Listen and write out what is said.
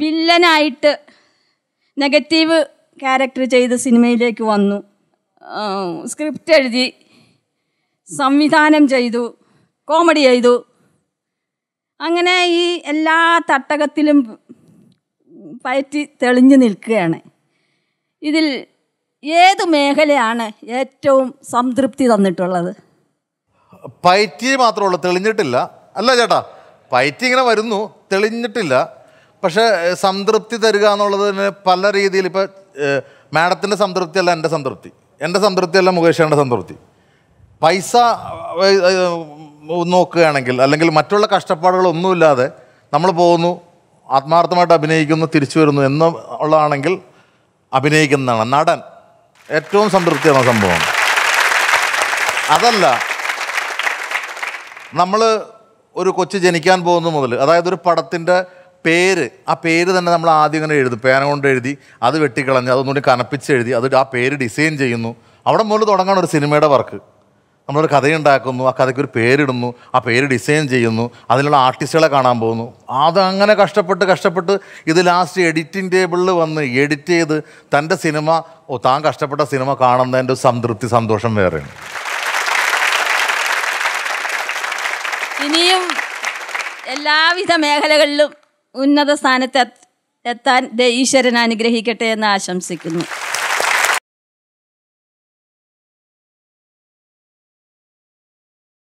വില്ലനായിട്ട് negative character ചെയ്ത് സിനിമയിലേക്ക് വന്നു സ്ക്രിപ്റ്റ് എഴുതി സംവിധാനം ചെയ്തു കോമഡി ചെയ്തു അങ്ങനെ ഈ എല്ലാ തട്ടകത്തിലും പയറ്റി തെളിഞ്ഞു നിൽക്കുകയാണ് ഇതിൽ ഏത് മേഖലയാണ് ഏറ്റവും സംതൃപ്തി തന്നിട്ടുള്ളത് പയറ്റി മാത്രമേ ഉള്ളൂ തെളിഞ്ഞിട്ടില്ല അല്ല ചേട്ടാ പയറ്റി ഇങ്ങനെ വരുന്നു തെളിഞ്ഞിട്ടില്ല പക്ഷേ സംതൃപ്തി തരിക എന്നുള്ളതിന് പല രീതിയിൽ ഇപ്പോൾ മാഡത്തിൻ്റെ സംതൃപ്തിയല്ല എൻ്റെ സംതൃപ്തി എൻ്റെ സംതൃപ്തിയല്ല മുകേഷേൻ്റെ സംതൃപ്തി പൈസ നോക്കുകയാണെങ്കിൽ അല്ലെങ്കിൽ മറ്റുള്ള കഷ്ടപ്പാടുകളൊന്നുമില്ലാതെ നമ്മൾ പോകുന്നു ആത്മാർത്ഥമായിട്ട് അഭിനയിക്കുന്നു തിരിച്ചു വരുന്നു എന്ന് ഉള്ളതാണെങ്കിൽ അഭിനയിക്കുന്നതാണ് നടൻ ഏറ്റവും സംതൃപ്തിയാണ് സംഭവമാണ് അതല്ല നമ്മൾ ഒരു കൊച്ചു ജനിക്കാൻ പോകുന്ന മുതൽ അതായത് ഒരു പടത്തിൻ്റെ പേര് ആ പേര് തന്നെ നമ്മൾ ആദ്യം ഇങ്ങനെ എഴുതും പേന കൊണ്ട് എഴുതി അത് വെട്ടിക്കളഞ്ഞ് അതൊന്നുകൂടി കനപ്പിച്ച് എഴുതി അത് ആ പേര് ഡിസൈൻ ചെയ്യുന്നു അവിടെ മുതൽ തുടങ്ങാൻ ഒരു സിനിമയുടെ വർക്ക് നമ്മളൊരു കഥയുണ്ടാക്കുന്നു ആ കഥയ്ക്ക് ഒരു പേരിടുന്നു ആ പേര് ഡിസൈൻ ചെയ്യുന്നു അതിലുള്ള ആർട്ടിസ്റ്റുകളെ കാണാൻ പോകുന്നു അതങ്ങനെ കഷ്ടപ്പെട്ട് കഷ്ടപ്പെട്ട് ഇത് ലാസ്റ്റ് എഡിറ്റിംഗ് ടേബിളിൽ വന്ന് എഡിറ്റ് ചെയ്ത് തൻ്റെ സിനിമ ഓ താൻ കഷ്ടപ്പെട്ട സിനിമ കാണുന്നതിൻ്റെ സംതൃപ്തി സന്തോഷം വേറെയാണ് ഇനിയും എല്ലാവിധ മേഖലകളിലും ഉന്നത സ്ഥാനത്ത് എത്താൻ ഈശ്വരൻ അനുഗ്രഹിക്കട്ടെ എന്ന് ആശംസിക്കുന്നു